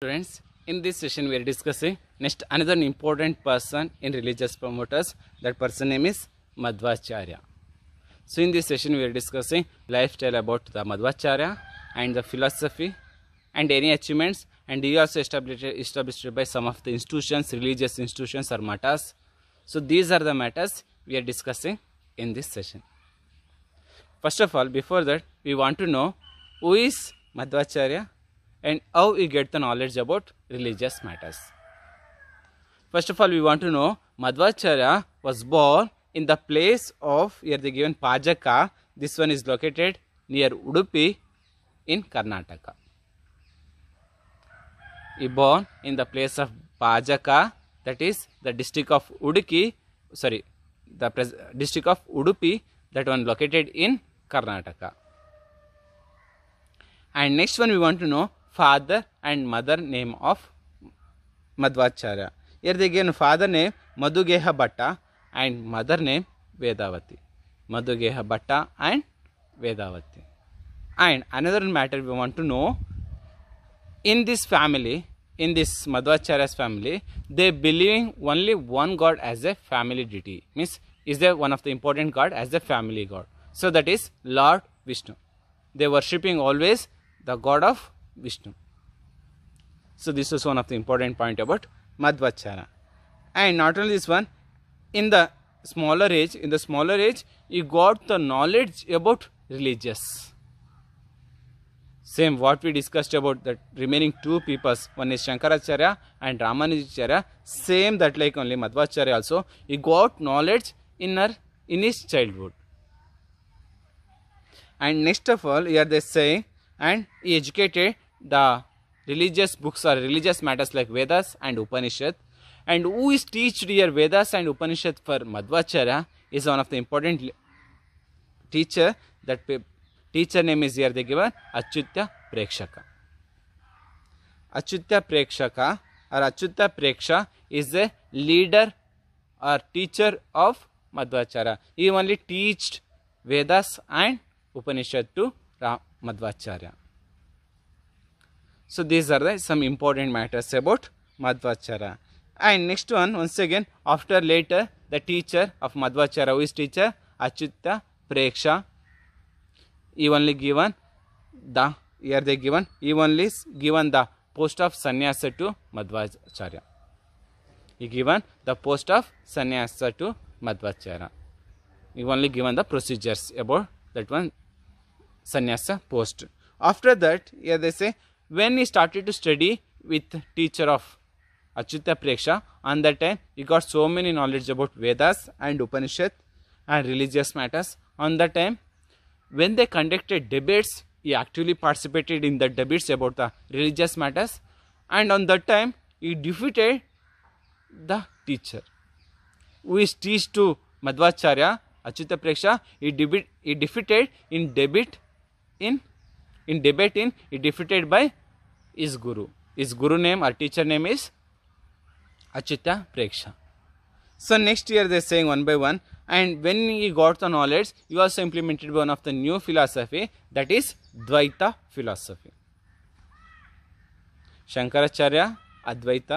Friends, in this session we are discussing next another important person in religious promoters. That person name is Madhvacharya. So in this session we are discussing lifestyle about the Madhvacharya and the philosophy and any achievements and he also established, established by some of the institutions, religious institutions or matas. So these are the matters we are discussing in this session. First of all, before that, we want to know who is Madhvacharya and how we get the knowledge about religious matters. First of all, we want to know Madhvacharya was born in the place of here they given Pajaka. This one is located near Udupi in Karnataka. He born in the place of Pajaka, that is the district of Udupi, sorry, the district of Udupi, that one located in Karnataka. And next one we want to know father and mother name of Madhvacharya. Here they again father name Madhugeha Bhatta and mother name Vedavati. Madhugeha Bhatta and Vedavati. And another matter we want to know in this family, in this Madhvacharya's family, they believing only one god as a family deity. Means is there one of the important god as the family god. So that is Lord Vishnu. They worshipping always the god of Vishnu. So this is one of the important point about Madhvacharya. And not only this one, in the smaller age, in the smaller age, he got the knowledge about religious. Same what we discussed about the remaining two peoples, one is Shankaracharya and Ramanujacharya, same that like only Madhvacharya also, he got knowledge in her in his childhood. And next of all, here they say, and he educated the religious books or religious matters like Vedas and Upanishad. And who is teached here Vedas and Upanishad for Madhvacharya is one of the important teacher. That teacher name is here they given Achyutya Prekshaka. Achyutya Prekshaka or Achyutya Preksha is a leader or teacher of Madhvacharya. He only teached Vedas and Upanishad to Madhvacharya. So these are the some important matters about Madhvacharya. And next one, once again, after later, the teacher of Madhvacharya, who is teacher? Achyutta Preksha. Evenly given the, here they given, evenly given the post of sannyasa to Madhvacharya. He given the post of sannyasa to Madhvacharya. He only given the procedures about that one sannyasa post. After that, here they say when he started to study with teacher of Achyuta Preksha, on that time he got so many knowledge about Vedas and Upanishad and religious matters. On that time, when they conducted debates, he actively participated in the debates about the religious matters, and on that time he defeated the teacher who is teach to Madhvacharya Achyuta Preksha. He, he defeated in debate in in debate in he defeated by is guru is guru name or teacher name is Achyuta Preksha so next year they sang one by one and when you got the knowledge you also implemented by one of the new philosophy that is Dvaita philosophy Shankaracharya Advaita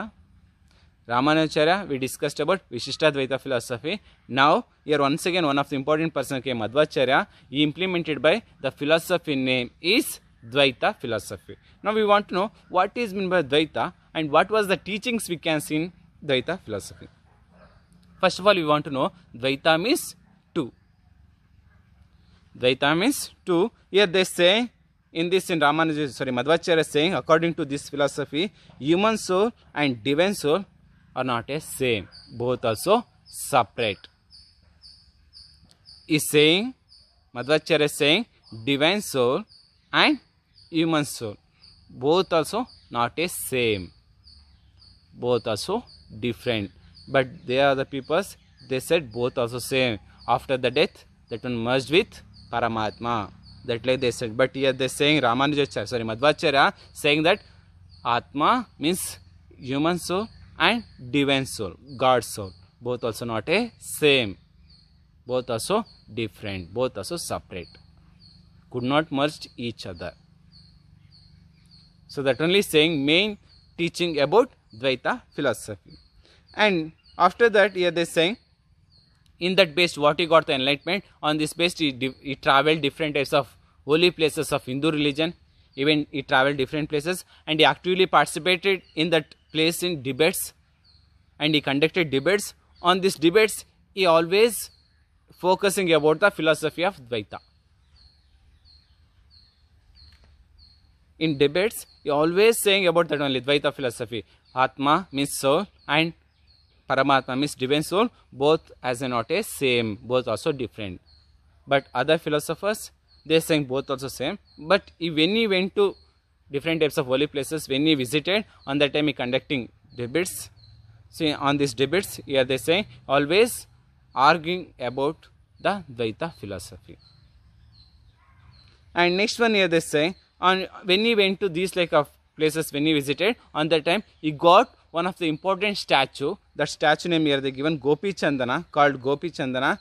Ramanacharya we discussed Vishishta Vishishtadvaita philosophy now you are again one of the important person के Madhvacharya implemented by the philosophy name is Dvaita philosophy. Now we want to know what is meant by Dvaita and what was the teachings we can see in Dvaita philosophy. First of all, we want to know Dvaita means two. Dvaita means two. Here they say in this in Ramanuja, sorry, Madhvacharya is saying according to this philosophy, human soul and divine soul are not the same, both also separate. Is saying Madhvacharya is saying divine soul and human soul both also not a same both also different but they are the peoples they said both also same after the death that one merged with paramatma that like they said but here they're saying ramanujacharya sorry madhvacharya saying that atma means human soul and divine soul god soul both also not a same both also different both also separate could not merge each other so that only saying main teaching about Dvaita philosophy. And after that here they saying in that base what he got the enlightenment on this base he, he traveled different types of holy places of Hindu religion even he traveled different places and he actively participated in that place in debates and he conducted debates on these debates he always focusing about the philosophy of Dvaita. in debates you always saying about that only dvaita philosophy atma means soul and paramatma means divine soul both as and not a same both also different but other philosophers they saying both also same but when he went to different types of holy places when he visited on that time he conducting debates see on these debates here they say always arguing about the dvaita philosophy and next one here they say and when he went to these like of uh, places when he visited on that time he got one of the important statue that statue name here they given gopi chandana called gopi chandana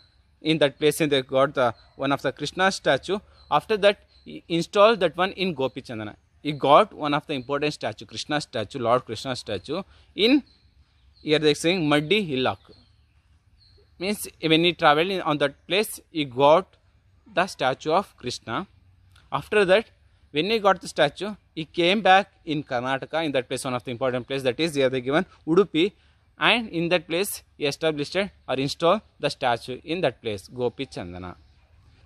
in that place they got the one of the krishna statue after that he installed that one in gopi chandana he got one of the important statue krishna statue lord krishna statue in here they saying muddy hillock means when he traveled on that place he got the statue of krishna after that when he got the statue, he came back in Karnataka, in that place, one of the important place that is the other given Udupi, and in that place he established or installed the statue in that place, Gopi Chandana.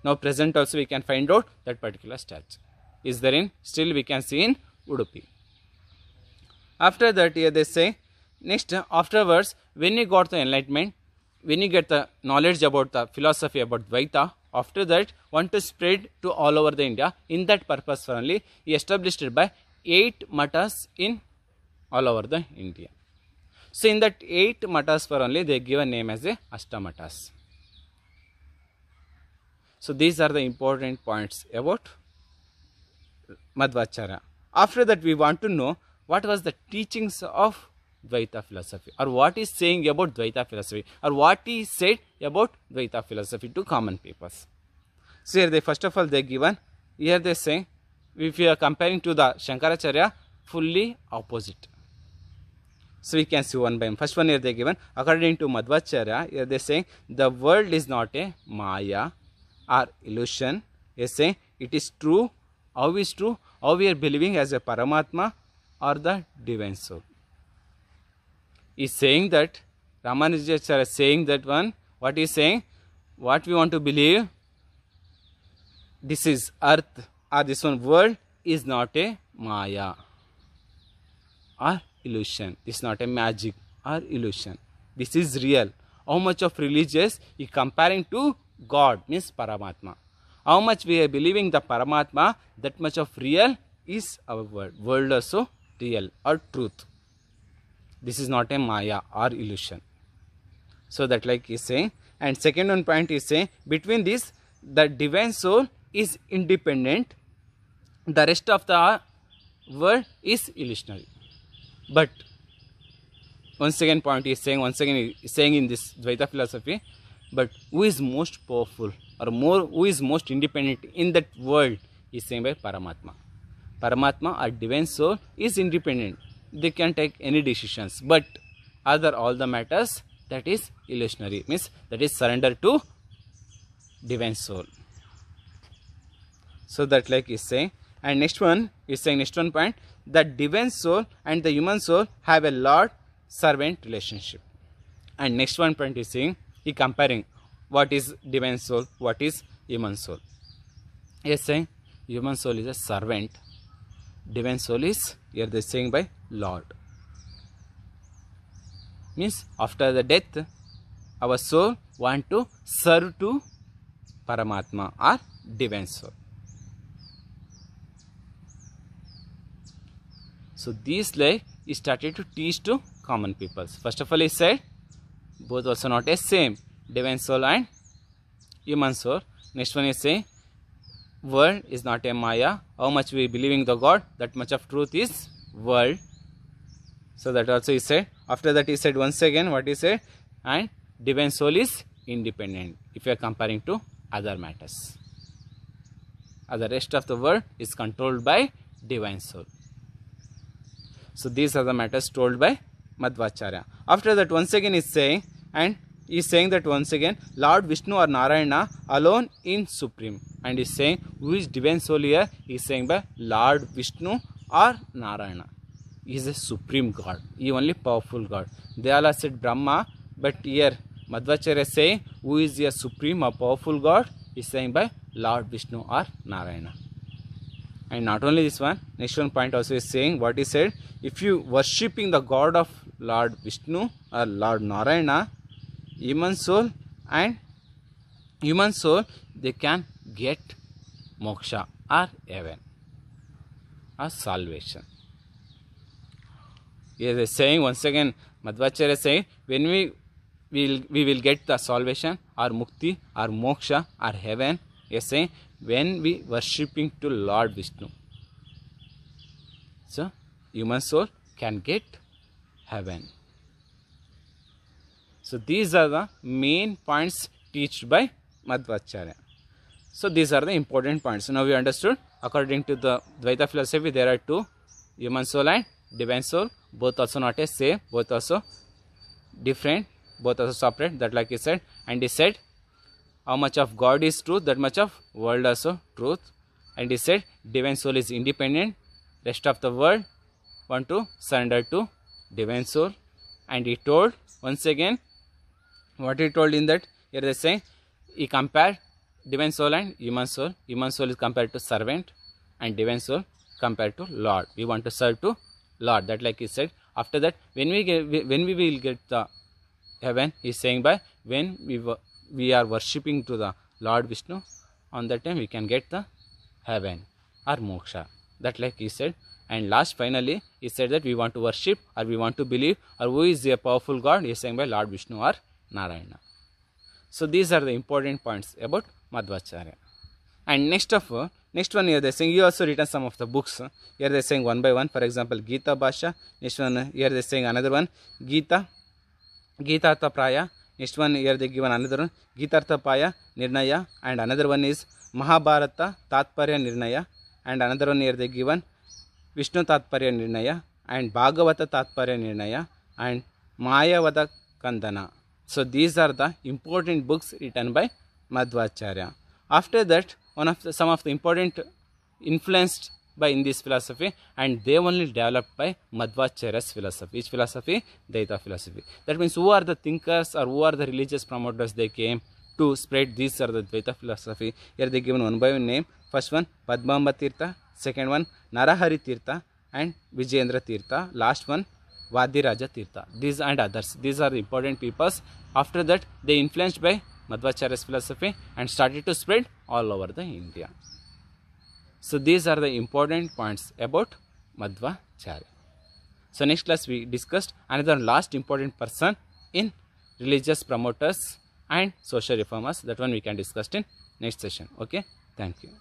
Now present also we can find out that particular statue. Is there in still we can see in Udupi. After that here they say next afterwards when he got the enlightenment, when he get the knowledge about the philosophy about Dvaita, after that, want to spread to all over the India. In that purpose only, he established by eight matas in all over the India. So in that eight matas for only they give a name as a Ashtamatas. So these are the important points about Madhvacharya. After that we want to know what was the teachings of Dvaita philosophy or what is saying about Dvaita philosophy or what he said about Dvaita philosophy to common people? So here they first of all they given here they saying, if you are comparing to the Shankaracharya fully opposite. So we can see one by one. First one here they given according to Madhvacharya here they saying the world is not a Maya or illusion. They say it is true. How is true? How we are believing as a Paramatma or the divine soul is saying that Ramanujacharya is uh, saying that one what is saying what we want to believe this is earth or this one world is not a maya or illusion this is not a magic or illusion this is real how much of religious is comparing to god means paramatma how much we are believing the paramatma that much of real is our world world also real or truth this is not a maya or illusion so that like is saying and second one point is saying between this the divine soul is independent the rest of the world is illusionary but once again point is saying once again is saying in this dvaita philosophy but who is most powerful or more who is most independent in that world is saying by paramatma paramatma or divine soul is independent they can take any decisions but other all the matters that is illusionary means that is surrender to divine soul so that like is saying and next one is saying next one point that divine soul and the human soul have a lord servant relationship and next one point is saying he comparing what is divine soul what is human soul he is saying human soul is a servant divine soul is here they saying by Lord. Means after the death, our soul want to serve to Paramatma or divine soul. So this life is started to teach to common people. First of all, he said both also not as same divine soul and human soul. Next one is saying world is not a Maya. How much we believing the God, that much of truth is world. So that also he said. After that he said once again what he said and divine soul is independent if you are comparing to other matters. And the rest of the world is controlled by divine soul. So these are the matters told by Madhvacharya. After that once again is saying and he is saying that once again Lord Vishnu or Narayana alone in supreme and is saying which divine soul here he is saying by Lord Vishnu or Narayana is a supreme god, he only powerful god. They all said Brahma, but here Madhvacharya say saying who is a supreme or powerful god is saying by Lord Vishnu or Narayana. And not only this one, next one point also is saying what he said if you worshipping the god of Lord Vishnu or Lord Narayana, human soul and human soul they can get moksha or heaven or salvation. He is saying once again, Madhvacharya saying, when we will we will get the salvation or mukti or moksha or heaven. He is saying when we worshipping to Lord Vishnu. So human soul can get heaven. So these are the main points taught by Madhvacharya. So these are the important points. Now we understood according to the Dvaita philosophy there are two human soul and divine soul both also not a same both also different both also separate that like he said and he said how much of god is truth that much of world also truth and he said divine soul is independent rest of the world want to surrender to divine soul and he told once again what he told in that here they say he compared divine soul and human soul human soul is compared to servant and divine soul compared to lord we want to serve to Lord. That like he said. After that, when we get, when we will get the heaven, is saying by when we we are worshipping to the Lord Vishnu, on that time we can get the heaven or moksha. That like he said. And last finally, he said that we want to worship or we want to believe or who is a powerful God. He is saying by Lord Vishnu or Narayana. So these are the important points about Madhvacharya. And next of next one here they saying you also written some of the books. Here they saying one by one. For example, Gita Bhasha. Next one here they saying another one. Gita. Gitartha Praya. Next one here they given another one. Gitartha Paya Nirnaya. And another one is Mahabharata Tatparya Nirnaya. And another one here they given Vishnu Tatparya Nirnaya. And Bhagavata Tatparya Nirnaya. And Mayavada Kandana. So these are the important books written by madhvacharya After that... one of the, some of the important influenced by in this philosophy and they only developed by Madhvacharya's philosophy. each philosophy? daita philosophy. That means who are the thinkers or who are the religious promoters they came to spread these are the Dvaita philosophy. Here they given one by one name. First one Padmamba Tirtha, second one Narahari Tirtha and Vijayendra Tirtha, last one Vadiraja Tirtha. These and others. These are the important people After that they influenced by Madhvacharya's philosophy and started to spread all over the India. So these are the important points about Madhvacharya. So next class we discussed another last important person in religious promoters and social reformers. That one we can discuss in next session. Okay. Thank you.